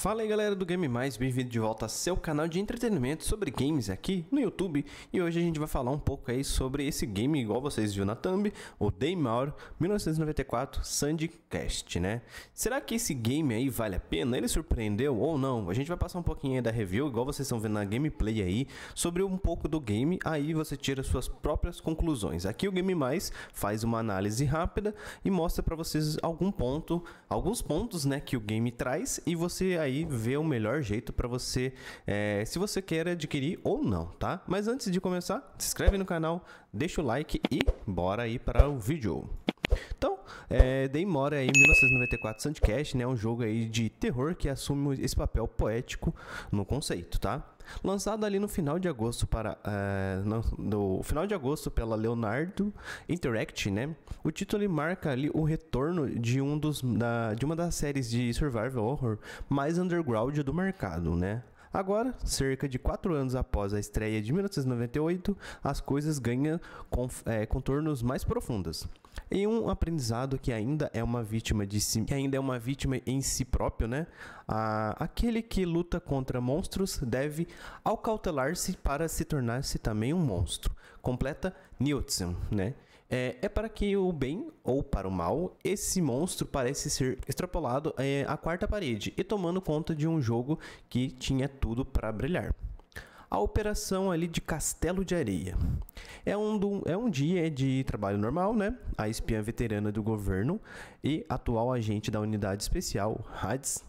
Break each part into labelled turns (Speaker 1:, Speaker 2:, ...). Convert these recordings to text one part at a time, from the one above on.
Speaker 1: Fala aí galera do Game Mais, bem-vindo de volta ao seu canal de entretenimento sobre games aqui no YouTube E hoje a gente vai falar um pouco aí sobre esse game igual vocês viram na thumb O Daymaur 1994 Sandcast, né? Será que esse game aí vale a pena? Ele surpreendeu ou não? A gente vai passar um pouquinho aí da review, igual vocês estão vendo na gameplay aí Sobre um pouco do game, aí você tira suas próprias conclusões Aqui o Game Mais faz uma análise rápida e mostra pra vocês algum ponto Alguns pontos, né, que o game traz e você aí aí ver o melhor jeito para você, é, se você quer adquirir ou não, tá? Mas antes de começar, se inscreve no canal, deixa o like e bora aí para o vídeo. É, Day aí, 1994 Sandcast, né? Um jogo aí de terror que assume esse papel poético no conceito, tá? Lançado ali no final de agosto para uh, no, no, final de agosto pela Leonardo Interact, né? O título marca ali o retorno de um dos da, de uma das séries de survival horror mais underground do mercado, né? Agora, cerca de quatro anos após a estreia de 1998, as coisas ganham é, contornos mais profundos. Em um aprendizado que ainda é uma vítima de si, que ainda é uma vítima em si próprio, né? aquele que luta contra monstros deve acautelar se para se tornar-se também um monstro. Completa Newton, né? É, é, para que o bem ou para o mal, esse monstro parece ser extrapolado é, à quarta parede e tomando conta de um jogo que tinha tudo para brilhar. A operação ali de Castelo de Areia. É um, é um dia de trabalho normal, né? A espiã veterana do governo e atual agente da unidade especial, Hades,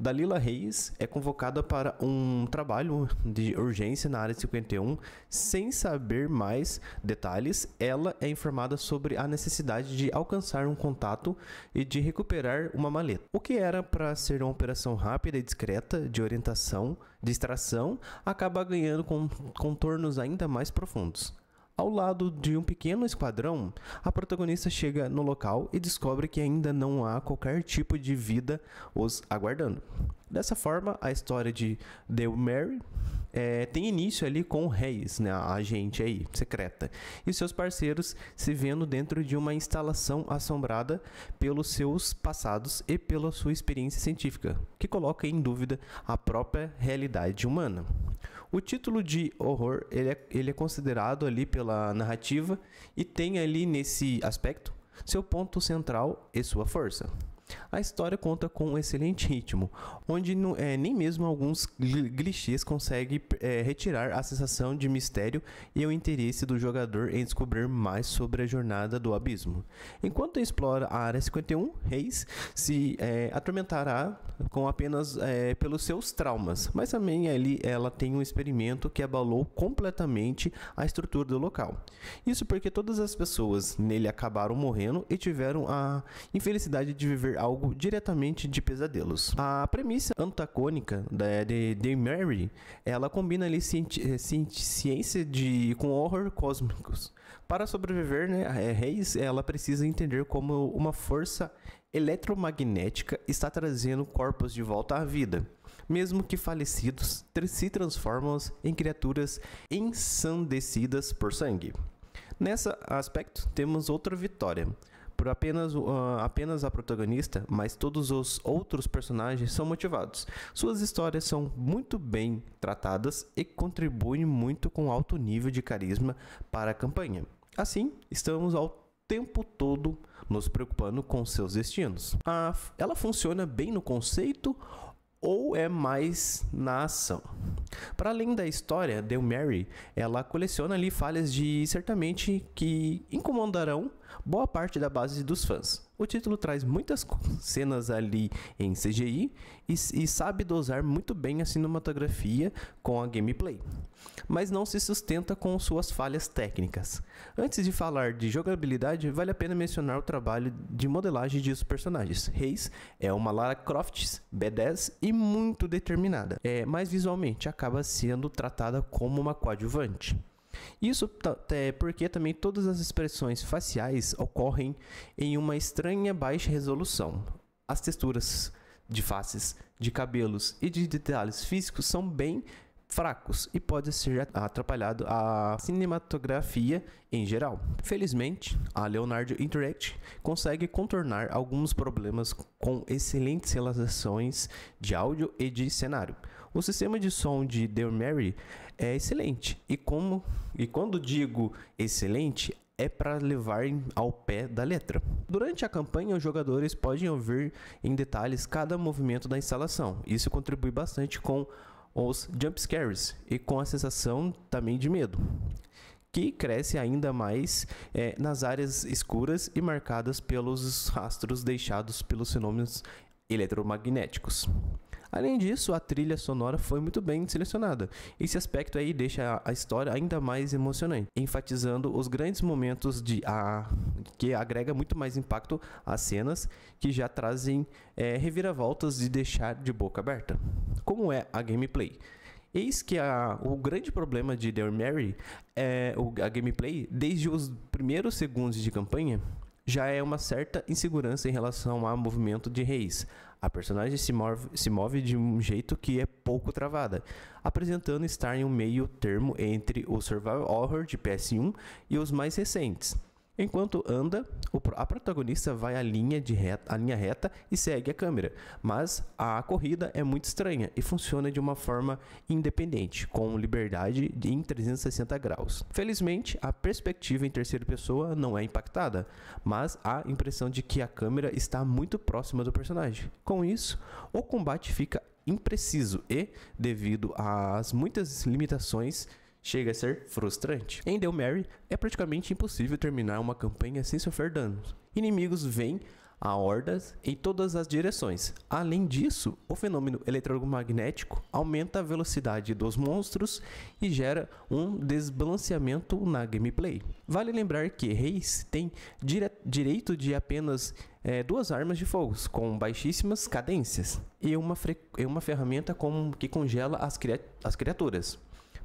Speaker 1: Dalila Reis é convocada para um trabalho de urgência na área 51. Sem saber mais detalhes, ela é informada sobre a necessidade de alcançar um contato e de recuperar uma maleta. O que era para ser uma operação rápida e discreta de orientação, distração, acaba ganhando contornos ainda mais profundos. Ao lado de um pequeno esquadrão, a protagonista chega no local e descobre que ainda não há qualquer tipo de vida os aguardando. Dessa forma, a história de The Mary é, tem início ali com o Reis, né, a agente aí, secreta, e seus parceiros se vendo dentro de uma instalação assombrada pelos seus passados e pela sua experiência científica, que coloca em dúvida a própria realidade humana. O título de horror, ele é, ele é considerado ali pela narrativa e tem ali nesse aspecto seu ponto central e sua força. A história conta com um excelente ritmo, onde é, nem mesmo alguns clichês conseguem é, retirar a sensação de mistério e o interesse do jogador em descobrir mais sobre a jornada do abismo. Enquanto explora a área 51, Reis se é, atormentará com apenas pelos seus traumas, mas também ali ela tem um experimento que abalou completamente a estrutura do local. Isso porque todas as pessoas nele acabaram morrendo e tiveram a infelicidade de viver algo diretamente de pesadelos. A premissa antagônica da de, de Mary, ela combina ali ciência, eh, ciência de com horror cósmicos. Para sobreviver, né, eh, Reis, ela precisa entender como uma força eletromagnética está trazendo corpos de volta à vida, mesmo que falecidos, se transformam em criaturas ensandecidas por sangue. Nesse aspecto, temos outra vitória, por apenas, uh, apenas a protagonista, mas todos os outros personagens são motivados. Suas histórias são muito bem tratadas e contribuem muito com alto nível de carisma para a campanha. Assim, estamos ao tempo todo nos preocupando com seus destinos. A, ela funciona bem no conceito ou é mais na ação. Para além da história, Del Mary, ela coleciona ali falhas de certamente que incomodarão boa parte da base dos fãs. O título traz muitas cenas ali em CGI e, e, sabe dosar muito bem a cinematografia com a gameplay, mas não se sustenta com suas falhas técnicas. Antes de falar de jogabilidade, vale a pena mencionar o trabalho de modelagem de os personagens. Reis é uma Lara Croft B10 e muito determinada, é, mas visualmente acaba sendo tratada como uma coadjuvante. Isso é porque também todas as expressões faciais ocorrem em uma estranha baixa resolução. As texturas de faces, de cabelos e de detalhes físicos são bem fracos e pode ser atrapalhado a cinematografia em geral. Felizmente, a Leonardo Interact consegue contornar alguns problemas com excelentes relações de áudio e de cenário. O sistema de som de The Mary é excelente. E como e quando digo excelente, é para levar ao pé da letra. Durante a campanha, os jogadores podem ouvir em detalhes cada movimento da instalação. Isso contribui bastante com os jump scares e com a sensação também de medo, que cresce ainda mais é, nas áreas escuras e marcadas pelos rastros deixados pelos fenômenos eletromagnéticos. Além disso, a trilha sonora foi muito bem selecionada. Esse aspecto aí deixa a história ainda mais emocionante, enfatizando os grandes momentos de a que agrega muito mais impacto às cenas que já trazem é, reviravoltas de deixar de boca aberta. Como é a gameplay? Eis que a, o grande problema de Dear Mary é o, a gameplay desde os primeiros segundos de campanha já é uma certa insegurança em relação ao movimento de reis. A personagem se move, se move de um jeito que é pouco travada, apresentando estar em um meio termo entre o survival horror de PS1 e os mais recentes. Enquanto anda, a protagonista vai à linha, de reta, à linha reta e segue a câmera, mas a corrida é muito estranha e funciona de uma forma independente, com liberdade em 360 graus. Felizmente, a perspectiva em terceira pessoa não é impactada, mas há a impressão de que a câmera está muito próxima do personagem. Com isso, o combate fica impreciso e, devido às muitas limitações Chega a ser frustrante. Em Mary é praticamente impossível terminar uma campanha sem sofrer danos. Inimigos vêm a hordas em todas as direções. Além disso, o fenômeno eletromagnético aumenta a velocidade dos monstros e gera um desbalanceamento na gameplay. Vale lembrar que Reis tem dire direito de apenas é, duas armas de fogo com baixíssimas cadências e uma, uma ferramenta com que congela as, as criaturas.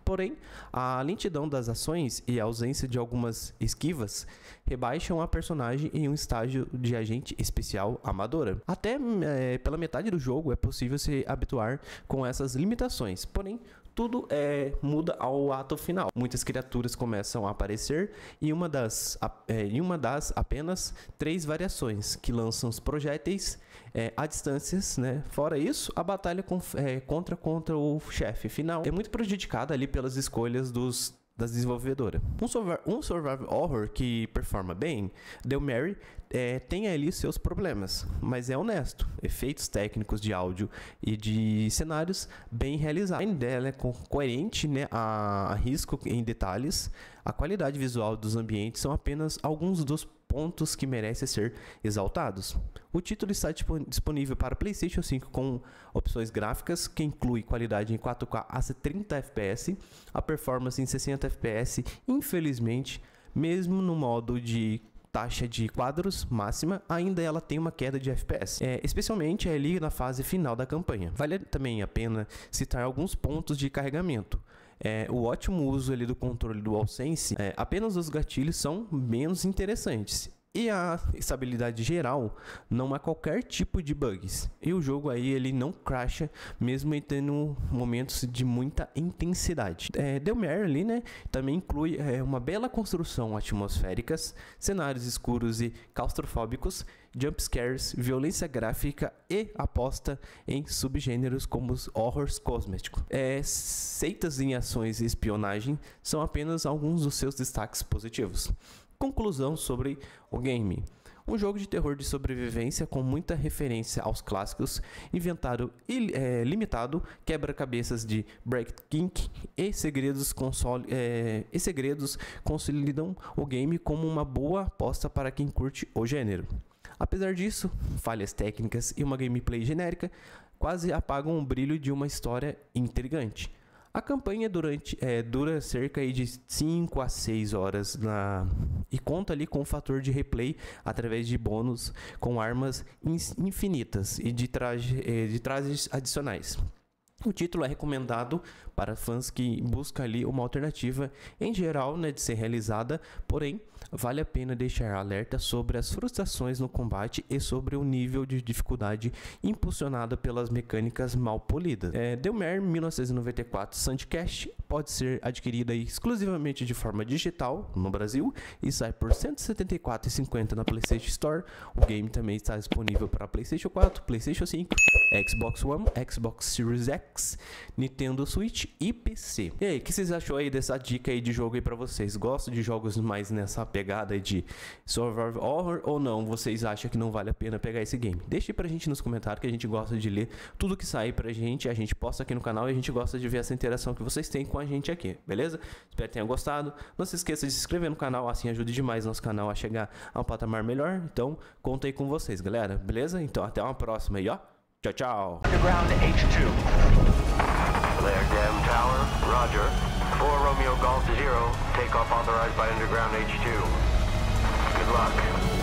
Speaker 1: Porém, a lentidão das ações e a ausência de algumas esquivas rebaixam a personagem em um estágio de agente especial amadora. Até é, pela metade do jogo é possível se habituar com essas limitações, porém, tudo é, muda ao ato final. Muitas criaturas começam a aparecer e uma das, a, é, eh, uma das apenas três variações que lançam os projéteis é, a distâncias, né? Fora isso, a batalha com, é, contra contra o chefe final é muito prejudicada ali pelas escolhas dos das desenvolvedoras. Um, survival, um survival horror que performa bem, The Mary, é, tem ali seus problemas, mas é honesto. Efeitos técnicos de áudio e de cenários bem realizados. A dela é coerente né, a risco em detalhes. A qualidade visual dos ambientes são apenas alguns dos pontos que merecem ser exaltados. O título está disponível para PlayStation 5 com opções gráficas que inclui qualidade em 4K a 30 FPS, a performance em 60 FPS, infelizmente, mesmo no modo de taxa de quadros máxima, ainda ela tem uma queda de FPS, é, especialmente ali na fase final da campanha. Vale também a pena citar alguns pontos de carregamento é, o ótimo uso ali do controle do AllSense, é, apenas os gatilhos são menos interessantes. E a estabilidade geral não há qualquer tipo de bugs. E o jogo aí ele não crasha, mesmo tendo momentos de muita intensidade. É, Delmer ali, né? Também inclui é, uma bela construção atmosféricas, cenários escuros e claustrofóbicos jumpscares, violência gráfica e aposta em subgêneros como os horrors cosméticos. É, seitas em ações e espionagem são apenas alguns dos seus destaques positivos. Conclusão sobre o game. Um jogo de terror de sobrevivência com muita referência aos clássicos, inventado e é, limitado, quebra-cabeças de Breakthink e segredos, console, é, e segredos consolidam o game como uma boa aposta para quem curte o gênero. Apesar disso, falhas técnicas e uma gameplay genérica quase apagam o brilho de uma história intrigante. A campanha durante, é, dura cerca de 5 a 6 horas na... e conta ali com o fator de replay através de bônus com armas infinitas e de, traje, é, de trajes adicionais. O título é recomendado para fãs que buscam ali uma alternativa em geral né, de ser realizada, porém vale a pena deixar alerta sobre as frustrações no combate e sobre o nível de dificuldade impulsionada pelas mecânicas mal polidas. É, Delmer 1994 Sandcast pode ser adquirida exclusivamente de forma digital no Brasil e sai por R$ 174,50 na PlayStation Store. O game também está disponível para PlayStation 4, PlayStation 5, Xbox One, Xbox Series X X, Nintendo Switch e PC. E aí, o que vocês achou aí dessa dica aí de jogo aí para vocês? Gosto de jogos mais nessa pegada de survival horror ou não? Vocês acham que não vale a pena pegar esse game? Deixe pra gente nos comentários que a gente gosta de ler tudo que sai pra gente, a gente posta aqui no canal e a gente gosta de ver essa interação que vocês têm com a gente aqui, beleza? Espero que tenham gostado. Não se esqueça de se inscrever no canal, assim ajuda demais nosso canal a chegar a um patamar melhor. Então, conta aí com vocês, galera, beleza? Então, até uma próxima aí, ó. Ciao, ciao. Underground H2. Lair Dam Tower, roger. 4 Romeo Golf 0, takeoff authorized by Underground H2. Good luck.